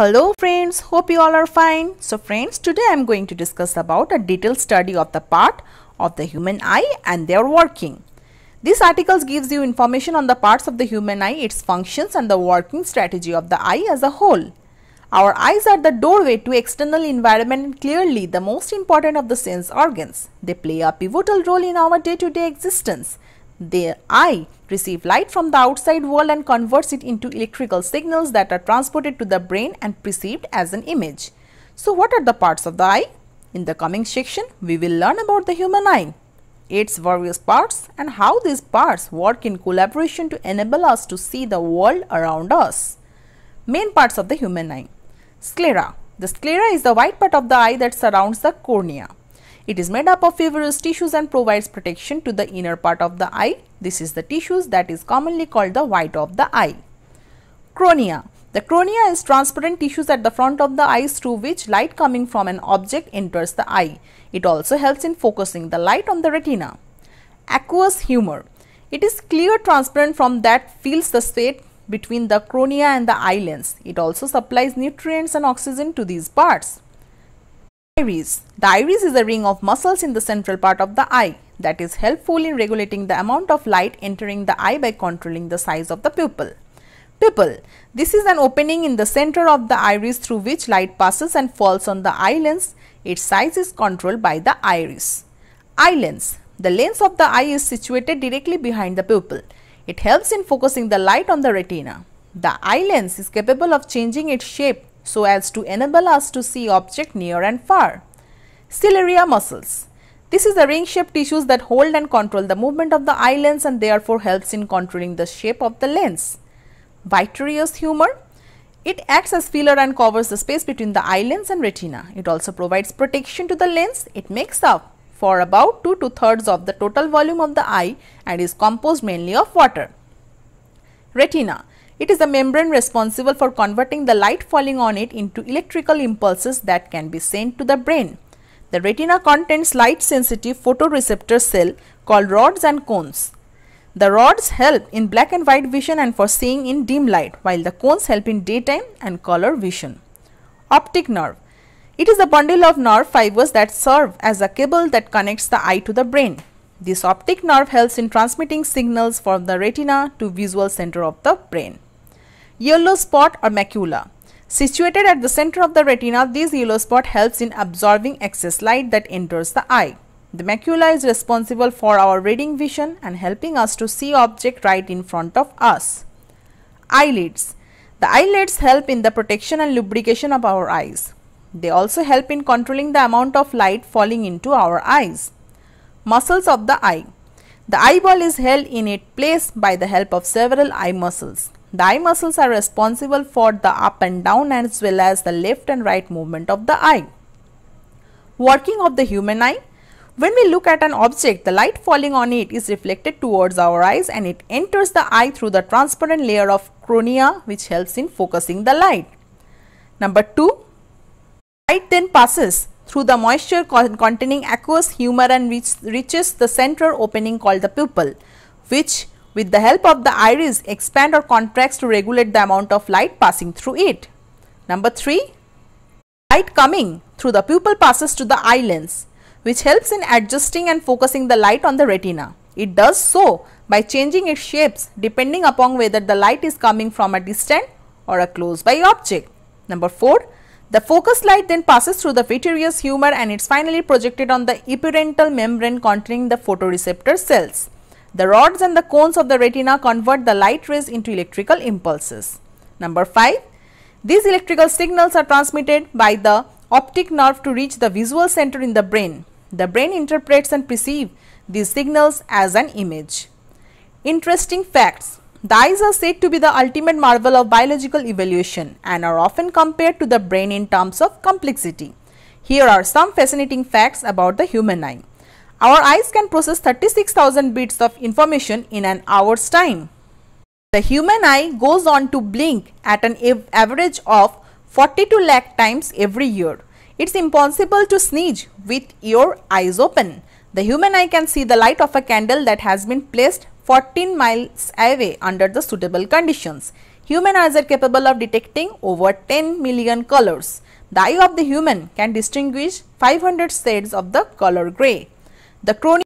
Hello friends, hope you all are fine. So friends, today I am going to discuss about a detailed study of the part of the human eye and their working. This article gives you information on the parts of the human eye, its functions and the working strategy of the eye as a whole. Our eyes are the doorway to external environment and clearly the most important of the sense organs. They play a pivotal role in our day-to-day -day existence the eye receive light from the outside world and converts it into electrical signals that are transported to the brain and perceived as an image. So what are the parts of the eye? In the coming section, we will learn about the human eye, its various parts and how these parts work in collaboration to enable us to see the world around us. Main parts of the human eye. Sclera. The sclera is the white part of the eye that surrounds the cornea. It is made up of fibrous tissues and provides protection to the inner part of the eye. This is the tissues that is commonly called the white of the eye. Cronia. The cornea is transparent tissues at the front of the eyes through which light coming from an object enters the eye. It also helps in focusing the light on the retina. Aqueous humor. It is clear transparent from that fills the space between the cornea and the eye lens. It also supplies nutrients and oxygen to these parts. Iris. The iris is a ring of muscles in the central part of the eye that is helpful in regulating the amount of light entering the eye by controlling the size of the pupil. Pupil. This is an opening in the center of the iris through which light passes and falls on the eye lens. Its size is controlled by the iris. Eye lens. The lens of the eye is situated directly behind the pupil. It helps in focusing the light on the retina. The eye lens is capable of changing its shape so as to enable us to see object near and far. Ciliary muscles. This is the ring-shaped tissues that hold and control the movement of the eye lens and therefore helps in controlling the shape of the lens. Vitreous humor. It acts as filler and covers the space between the eye lens and retina. It also provides protection to the lens. It makes up for about 2 to thirds of the total volume of the eye and is composed mainly of water. Retina. It is a membrane responsible for converting the light falling on it into electrical impulses that can be sent to the brain. The retina contains light sensitive photoreceptor cell called rods and cones. The rods help in black and white vision and for seeing in dim light while the cones help in daytime and color vision. Optic nerve. It is a bundle of nerve fibers that serve as a cable that connects the eye to the brain. This optic nerve helps in transmitting signals from the retina to visual center of the brain. Yellow spot or macula. Situated at the center of the retina, this yellow spot helps in absorbing excess light that enters the eye. The macula is responsible for our reading vision and helping us to see object right in front of us. Eyelids. The eyelids help in the protection and lubrication of our eyes. They also help in controlling the amount of light falling into our eyes. Muscles of the eye. The eyeball is held in its place by the help of several eye muscles. The eye muscles are responsible for the up and down as well as the left and right movement of the eye. Working of the human eye When we look at an object, the light falling on it is reflected towards our eyes and it enters the eye through the transparent layer of cornea which helps in focusing the light. Number 2. Light then passes through the moisture containing aqueous humor and reach, reaches the central opening called the pupil which with the help of the iris, expand or contracts to regulate the amount of light passing through it. Number 3. Light coming through the pupil passes to the eye lens, which helps in adjusting and focusing the light on the retina. It does so by changing its shapes depending upon whether the light is coming from a distant or a close by object. Number 4. The focused light then passes through the vitreous humor and it's finally projected on the epidental membrane containing the photoreceptor cells. The rods and the cones of the retina convert the light rays into electrical impulses. Number 5. These electrical signals are transmitted by the optic nerve to reach the visual center in the brain. The brain interprets and perceives these signals as an image. Interesting facts. The eyes are said to be the ultimate marvel of biological evolution and are often compared to the brain in terms of complexity. Here are some fascinating facts about the human eye. Our eyes can process 36,000 bits of information in an hour's time. The human eye goes on to blink at an average of 42 lakh times every year. It's impossible to sneeze with your eyes open. The human eye can see the light of a candle that has been placed 14 miles away under the suitable conditions. Human eyes are capable of detecting over 10 million colors. The eye of the human can distinguish 500 shades of the color gray. The crony